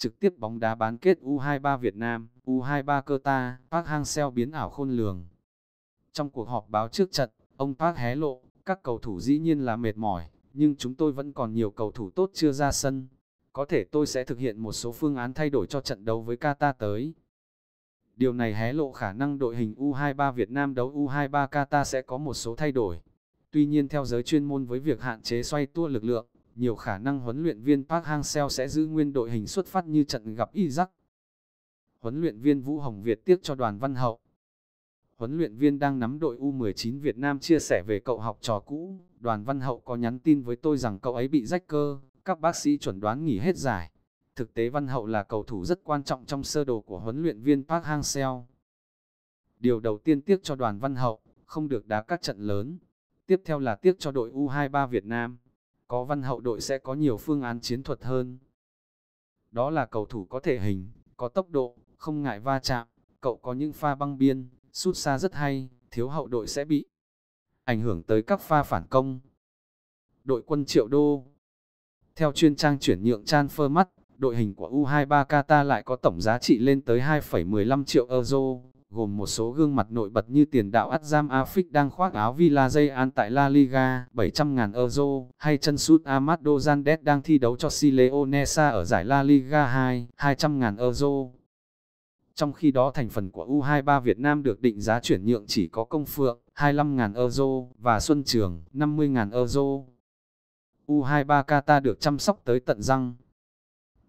trực tiếp bóng đá bán kết U23 Việt Nam, U23 cơ ta, Park Hang-seo biến ảo khôn lường. Trong cuộc họp báo trước trận, ông Park hé lộ, các cầu thủ dĩ nhiên là mệt mỏi, nhưng chúng tôi vẫn còn nhiều cầu thủ tốt chưa ra sân. Có thể tôi sẽ thực hiện một số phương án thay đổi cho trận đấu với Qatar tới. Điều này hé lộ khả năng đội hình U23 Việt Nam đấu U23 Qatar sẽ có một số thay đổi. Tuy nhiên theo giới chuyên môn với việc hạn chế xoay tua lực lượng, nhiều khả năng huấn luyện viên Park Hang-seo sẽ giữ nguyên đội hình xuất phát như trận gặp Iraq. Huấn luyện viên Vũ Hồng Việt tiếc cho đoàn văn hậu. Huấn luyện viên đang nắm đội U19 Việt Nam chia sẻ về cậu học trò cũ, đoàn văn hậu có nhắn tin với tôi rằng cậu ấy bị rách cơ, các bác sĩ chuẩn đoán nghỉ hết giải. Thực tế văn hậu là cầu thủ rất quan trọng trong sơ đồ của huấn luyện viên Park Hang-seo. Điều đầu tiên tiếc cho đoàn văn hậu, không được đá các trận lớn. Tiếp theo là tiếc cho đội U23 Việt Nam có văn hậu đội sẽ có nhiều phương án chiến thuật hơn. Đó là cầu thủ có thể hình, có tốc độ, không ngại va chạm, cậu có những pha băng biên, sút xa rất hay, thiếu hậu đội sẽ bị ảnh hưởng tới các pha phản công. Đội quân triệu đô Theo chuyên trang chuyển nhượng transfer mắt, đội hình của U23 Qatar lại có tổng giá trị lên tới 2,15 triệu euro, gồm một số gương mặt nội bật như tiền đạo Azam Afik đang khoác áo Villa An tại La Liga 700.000 euro, hay chân sút Amado Zandes đang thi đấu cho Sileonesa ở giải La Liga 2, 200.000 euro. Trong khi đó thành phần của U23 Việt Nam được định giá chuyển nhượng chỉ có Công Phượng 25.000 euro và Xuân Trường 50.000 euro. U23 Qatar được chăm sóc tới tận răng.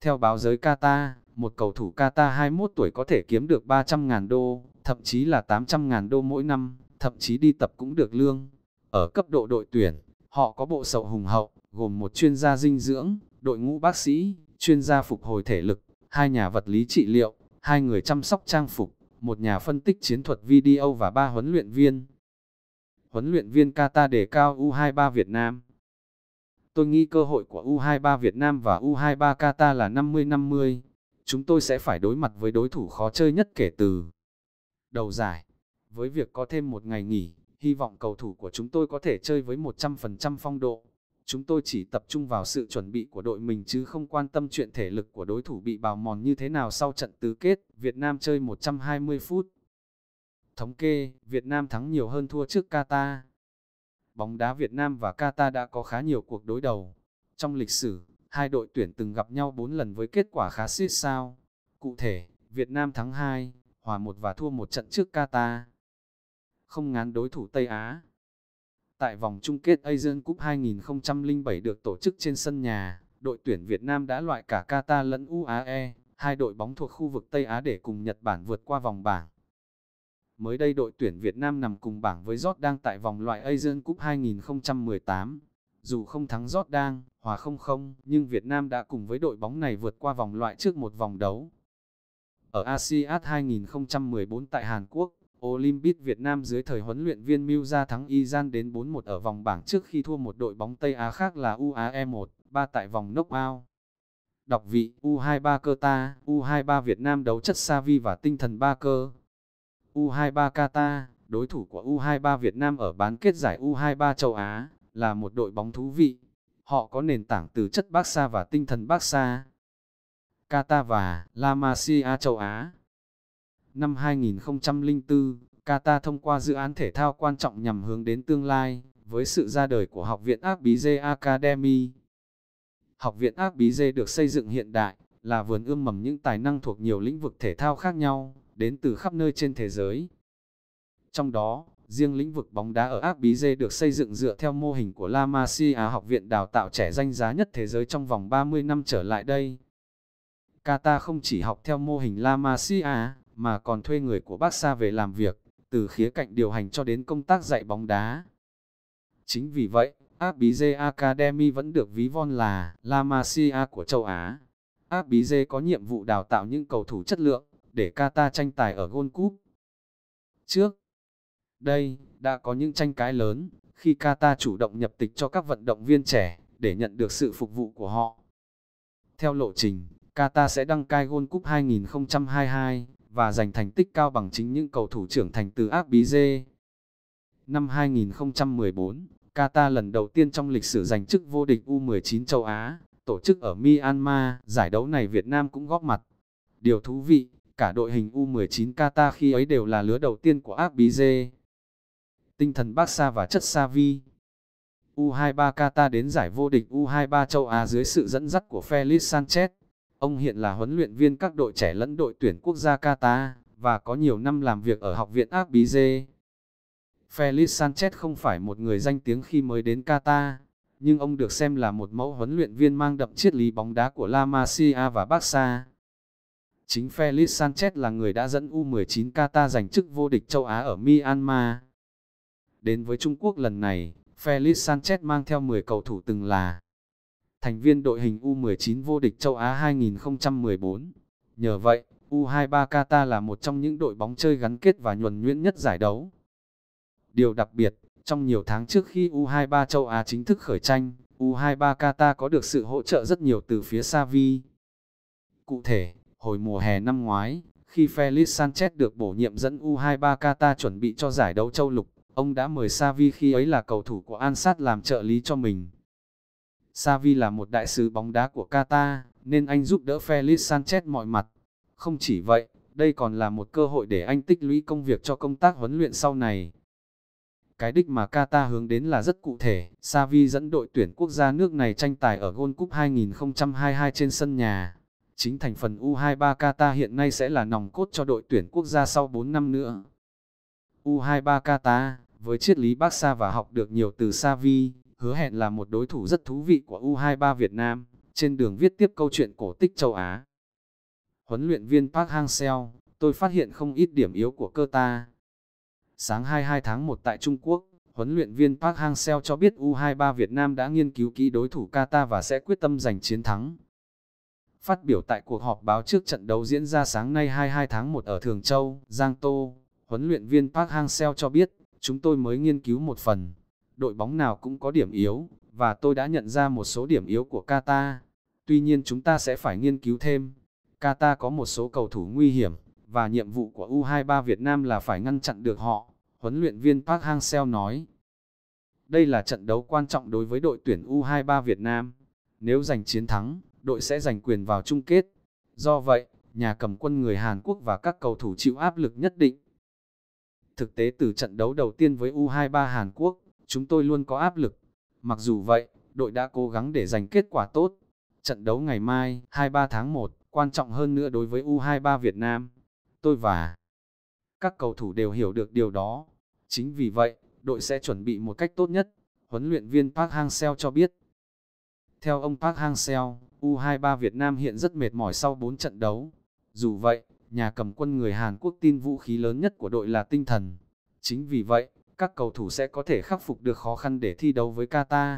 Theo báo giới Qatar, một cầu thủ Qatar 21 tuổi có thể kiếm được 300.000 đô, thậm chí là 800.000 đô mỗi năm, thậm chí đi tập cũng được lương. Ở cấp độ đội tuyển, họ có bộ sậu hùng hậu, gồm một chuyên gia dinh dưỡng, đội ngũ bác sĩ, chuyên gia phục hồi thể lực, hai nhà vật lý trị liệu, hai người chăm sóc trang phục, một nhà phân tích chiến thuật video và ba huấn luyện viên. Huấn luyện viên Kata đề cao U23 Việt Nam. Tôi nghĩ cơ hội của U23 Việt Nam và U23 Kata là 50-50. Chúng tôi sẽ phải đối mặt với đối thủ khó chơi nhất kể từ đầu giải. Với việc có thêm một ngày nghỉ, hy vọng cầu thủ của chúng tôi có thể chơi với 100% phong độ. Chúng tôi chỉ tập trung vào sự chuẩn bị của đội mình chứ không quan tâm chuyện thể lực của đối thủ bị bào mòn như thế nào sau trận tứ kết. Việt Nam chơi 120 phút. Thống kê, Việt Nam thắng nhiều hơn thua trước Qatar. Bóng đá Việt Nam và Qatar đã có khá nhiều cuộc đối đầu. Trong lịch sử, hai đội tuyển từng gặp nhau 4 lần với kết quả khá xít sao. Cụ thể, Việt Nam thắng 2, hòa một và thua một trận trước Qatar. Không ngán đối thủ Tây Á. Tại vòng chung kết Asian Cup 2007 được tổ chức trên sân nhà, đội tuyển Việt Nam đã loại cả Qatar lẫn UAE, hai đội bóng thuộc khu vực Tây Á để cùng Nhật Bản vượt qua vòng bảng. Mới đây đội tuyển Việt Nam nằm cùng bảng với Jordan tại vòng loại Asian Cup 2018. Dù không thắng Jordan, hòa không không, nhưng Việt Nam đã cùng với đội bóng này vượt qua vòng loại trước một vòng đấu, ở ASEAN 2014 tại Hàn Quốc, Olympic Việt Nam dưới thời huấn luyện viên Miu ra thắng Iran đến 4-1 ở vòng bảng trước khi thua một đội bóng Tây Á khác là UAE 1, 3 tại vòng knockout. Đọc vị U23 Qatar, U23 Việt Nam đấu chất xa và tinh thần ba cơ. U23 Qatar, đối thủ của U23 Việt Nam ở bán kết giải U23 châu Á, là một đội bóng thú vị. Họ có nền tảng từ chất bác và tinh thần bác Kata và La Masia châu Á. Năm 2004, Kata thông qua dự án thể thao quan trọng nhằm hướng đến tương lai, với sự ra đời của Học viện Akbize Academy. Học viện Akbize được xây dựng hiện đại, là vườn ươm mầm những tài năng thuộc nhiều lĩnh vực thể thao khác nhau, đến từ khắp nơi trên thế giới. Trong đó, riêng lĩnh vực bóng đá ở Akbize được xây dựng dựa theo mô hình của La Masia Học viện đào tạo trẻ danh giá nhất thế giới trong vòng 30 năm trở lại đây, Qatar không chỉ học theo mô hình La Masia, mà còn thuê người của Bác Sa về làm việc, từ khía cạnh điều hành cho đến công tác dạy bóng đá. Chính vì vậy, FBJ Academy vẫn được ví von là La Masia của châu Á. FBJ có nhiệm vụ đào tạo những cầu thủ chất lượng, để Qatar tranh tài ở Gold Cup. Trước, đây, đã có những tranh cãi lớn, khi Qatar chủ động nhập tịch cho các vận động viên trẻ, để nhận được sự phục vụ của họ. Theo lộ trình, Qatar sẽ đăng cai Gold Cup 2022 và giành thành tích cao bằng chính những cầu thủ trưởng thành từ ác bí dê. Năm 2014, Qatar lần đầu tiên trong lịch sử giành chức vô địch U19 châu Á, tổ chức ở Myanmar, giải đấu này Việt Nam cũng góp mặt. Điều thú vị, cả đội hình U19 Qatar khi ấy đều là lứa đầu tiên của ác bí dê. Tinh thần bác xa và chất xa vi U23 Qatar đến giải vô địch U23 châu Á dưới sự dẫn dắt của Felix Sanchez, Ông hiện là huấn luyện viên các đội trẻ lẫn đội tuyển quốc gia Qatar, và có nhiều năm làm việc ở học viện Abizé. Felix Sanchez không phải một người danh tiếng khi mới đến Qatar, nhưng ông được xem là một mẫu huấn luyện viên mang đậm triết lý bóng đá của La Masia và Barca. Chính Felix Sanchez là người đã dẫn U19 Qatar giành chức vô địch châu Á ở Myanmar. Đến với Trung Quốc lần này, Felix Sanchez mang theo 10 cầu thủ từng là thành viên đội hình U19 vô địch châu Á 2014. Nhờ vậy, U23 Qatar là một trong những đội bóng chơi gắn kết và nhuần nhuyễn nhất giải đấu. Điều đặc biệt, trong nhiều tháng trước khi U23 châu Á chính thức khởi tranh, U23 Qatar có được sự hỗ trợ rất nhiều từ phía Savi. Cụ thể, hồi mùa hè năm ngoái, khi Felix Sanchez được bổ nhiệm dẫn U23 Qatar chuẩn bị cho giải đấu châu lục, ông đã mời Savi khi ấy là cầu thủ của Ansat làm trợ lý cho mình. Xavi là một đại sứ bóng đá của Qatar, nên anh giúp đỡ Felix Sanchez mọi mặt. Không chỉ vậy, đây còn là một cơ hội để anh tích lũy công việc cho công tác huấn luyện sau này. Cái đích mà Qatar hướng đến là rất cụ thể, Xavi dẫn đội tuyển quốc gia nước này tranh tài ở World Cup 2022 trên sân nhà. Chính thành phần U23 Qatar hiện nay sẽ là nòng cốt cho đội tuyển quốc gia sau 4 năm nữa. U23 Qatar, với triết lý bác xa và học được nhiều từ Xavi, hứa hẹn là một đối thủ rất thú vị của U23 Việt Nam, trên đường viết tiếp câu chuyện cổ tích châu Á. Huấn luyện viên Park Hang-seo, tôi phát hiện không ít điểm yếu của cơ ta. Sáng 22 tháng 1 tại Trung Quốc, huấn luyện viên Park Hang-seo cho biết U23 Việt Nam đã nghiên cứu kỹ đối thủ Qatar và sẽ quyết tâm giành chiến thắng. Phát biểu tại cuộc họp báo trước trận đấu diễn ra sáng nay 22 tháng 1 ở Thường Châu, Giang Tô, huấn luyện viên Park Hang-seo cho biết, chúng tôi mới nghiên cứu một phần, đội bóng nào cũng có điểm yếu, và tôi đã nhận ra một số điểm yếu của Qatar. Tuy nhiên chúng ta sẽ phải nghiên cứu thêm. Qatar có một số cầu thủ nguy hiểm, và nhiệm vụ của U23 Việt Nam là phải ngăn chặn được họ, huấn luyện viên Park Hang-seo nói. Đây là trận đấu quan trọng đối với đội tuyển U23 Việt Nam. Nếu giành chiến thắng, đội sẽ giành quyền vào chung kết. Do vậy, nhà cầm quân người Hàn Quốc và các cầu thủ chịu áp lực nhất định. Thực tế từ trận đấu đầu tiên với U23 Hàn Quốc, chúng tôi luôn có áp lực. Mặc dù vậy, đội đã cố gắng để giành kết quả tốt. Trận đấu ngày mai, 23 tháng 1, quan trọng hơn nữa đối với U23 Việt Nam. Tôi và các cầu thủ đều hiểu được điều đó. Chính vì vậy, đội sẽ chuẩn bị một cách tốt nhất, huấn luyện viên Park Hang-seo cho biết. Theo ông Park Hang-seo, U23 Việt Nam hiện rất mệt mỏi sau 4 trận đấu. Dù vậy, nhà cầm quân người Hàn Quốc tin vũ khí lớn nhất của đội là tinh thần. Chính vì vậy, các cầu thủ sẽ có thể khắc phục được khó khăn để thi đấu với Qatar.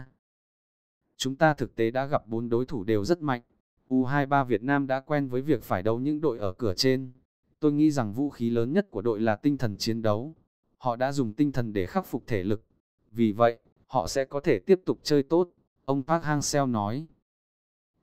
Chúng ta thực tế đã gặp bốn đối thủ đều rất mạnh. U23 Việt Nam đã quen với việc phải đấu những đội ở cửa trên. Tôi nghĩ rằng vũ khí lớn nhất của đội là tinh thần chiến đấu. Họ đã dùng tinh thần để khắc phục thể lực. Vì vậy, họ sẽ có thể tiếp tục chơi tốt, ông Park Hang-seo nói.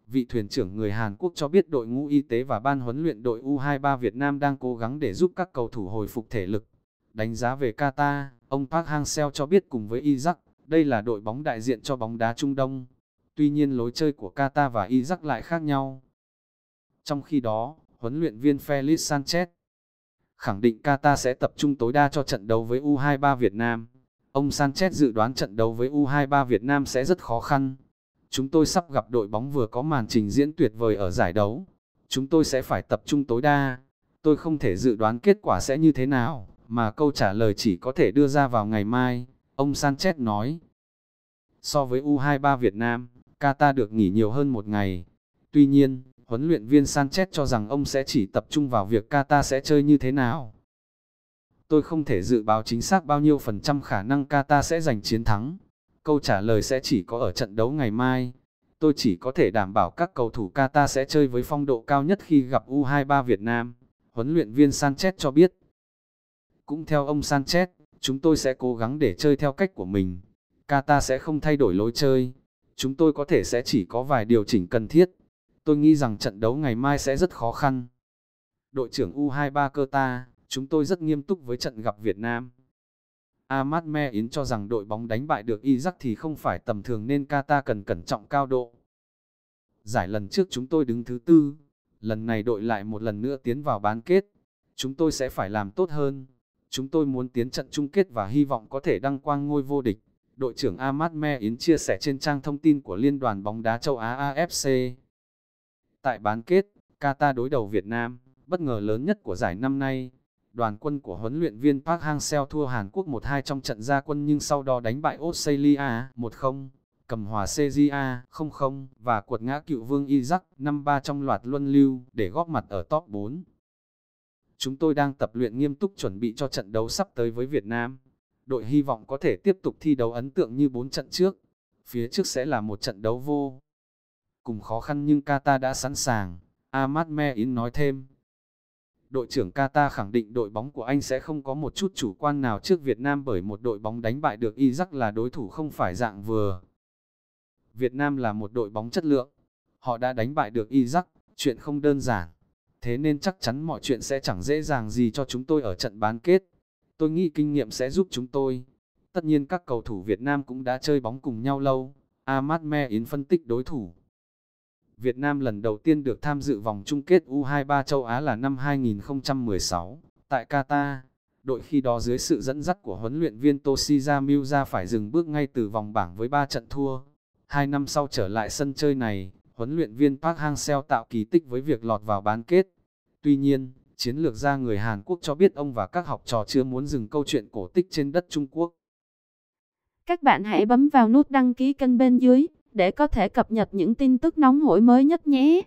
Vị thuyền trưởng người Hàn Quốc cho biết đội ngũ y tế và ban huấn luyện đội U23 Việt Nam đang cố gắng để giúp các cầu thủ hồi phục thể lực. Đánh giá về Qatar, Ông Park Hang-seo cho biết cùng với Isaac, đây là đội bóng đại diện cho bóng đá Trung Đông. Tuy nhiên lối chơi của Qatar và Isaac lại khác nhau. Trong khi đó, huấn luyện viên Felix Sanchez khẳng định Qatar sẽ tập trung tối đa cho trận đấu với U23 Việt Nam. Ông Sanchez dự đoán trận đấu với U23 Việt Nam sẽ rất khó khăn. Chúng tôi sắp gặp đội bóng vừa có màn trình diễn tuyệt vời ở giải đấu. Chúng tôi sẽ phải tập trung tối đa. Tôi không thể dự đoán kết quả sẽ như thế nào, mà câu trả lời chỉ có thể đưa ra vào ngày mai, ông Sanchez nói. So với U23 Việt Nam, Qatar được nghỉ nhiều hơn một ngày. Tuy nhiên, huấn luyện viên Sanchez cho rằng ông sẽ chỉ tập trung vào việc Qatar sẽ chơi như thế nào. Tôi không thể dự báo chính xác bao nhiêu phần trăm khả năng Qatar sẽ giành chiến thắng. Câu trả lời sẽ chỉ có ở trận đấu ngày mai. Tôi chỉ có thể đảm bảo các cầu thủ Qatar sẽ chơi với phong độ cao nhất khi gặp U23 Việt Nam. Huấn luyện viên Sanchez cho biết. Cũng theo ông Sanchez, chúng tôi sẽ cố gắng để chơi theo cách của mình. Kata sẽ không thay đổi lối chơi. Chúng tôi có thể sẽ chỉ có vài điều chỉnh cần thiết. Tôi nghĩ rằng trận đấu ngày mai sẽ rất khó khăn. Đội trưởng U23 cơ ta, chúng tôi rất nghiêm túc với trận gặp Việt Nam. Ahmad Me Yến cho rằng đội bóng đánh bại được Iraq thì không phải tầm thường nên Kata cần cẩn trọng cao độ. Giải lần trước chúng tôi đứng thứ tư, lần này đội lại một lần nữa tiến vào bán kết. Chúng tôi sẽ phải làm tốt hơn chúng tôi muốn tiến trận chung kết và hy vọng có thể đăng quang ngôi vô địch. Đội trưởng Ahmad Me Yến chia sẻ trên trang thông tin của Liên đoàn bóng đá châu Á AFC. Tại bán kết, Qatar đối đầu Việt Nam, bất ngờ lớn nhất của giải năm nay. Đoàn quân của huấn luyện viên Park Hang-seo thua Hàn Quốc 1-2 trong trận gia quân nhưng sau đó đánh bại Australia 1-0, cầm hòa CJA 0-0 và cuột ngã cựu vương Iraq 5-3 trong loạt luân lưu để góp mặt ở top 4 chúng tôi đang tập luyện nghiêm túc chuẩn bị cho trận đấu sắp tới với Việt Nam. Đội hy vọng có thể tiếp tục thi đấu ấn tượng như 4 trận trước. Phía trước sẽ là một trận đấu vô cùng khó khăn nhưng Kata đã sẵn sàng. Ahmad Mein nói thêm. Đội trưởng Kata khẳng định đội bóng của anh sẽ không có một chút chủ quan nào trước Việt Nam bởi một đội bóng đánh bại được Iraq là đối thủ không phải dạng vừa. Việt Nam là một đội bóng chất lượng. Họ đã đánh bại được Iraq, chuyện không đơn giản thế nên chắc chắn mọi chuyện sẽ chẳng dễ dàng gì cho chúng tôi ở trận bán kết. Tôi nghĩ kinh nghiệm sẽ giúp chúng tôi. Tất nhiên các cầu thủ Việt Nam cũng đã chơi bóng cùng nhau lâu. Ahmad Me Yến phân tích đối thủ. Việt Nam lần đầu tiên được tham dự vòng chung kết U23 châu Á là năm 2016, tại Qatar. Đội khi đó dưới sự dẫn dắt của huấn luyện viên Toshija Miura phải dừng bước ngay từ vòng bảng với 3 trận thua. Hai năm sau trở lại sân chơi này, huấn luyện viên Park Hang-seo tạo kỳ tích với việc lọt vào bán kết. Tuy nhiên, chiến lược gia người Hàn Quốc cho biết ông và các học trò chưa muốn dừng câu chuyện cổ tích trên đất Trung Quốc. Các bạn hãy bấm vào nút đăng ký kênh bên dưới để có thể cập nhật những tin tức nóng hổi mới nhất nhé.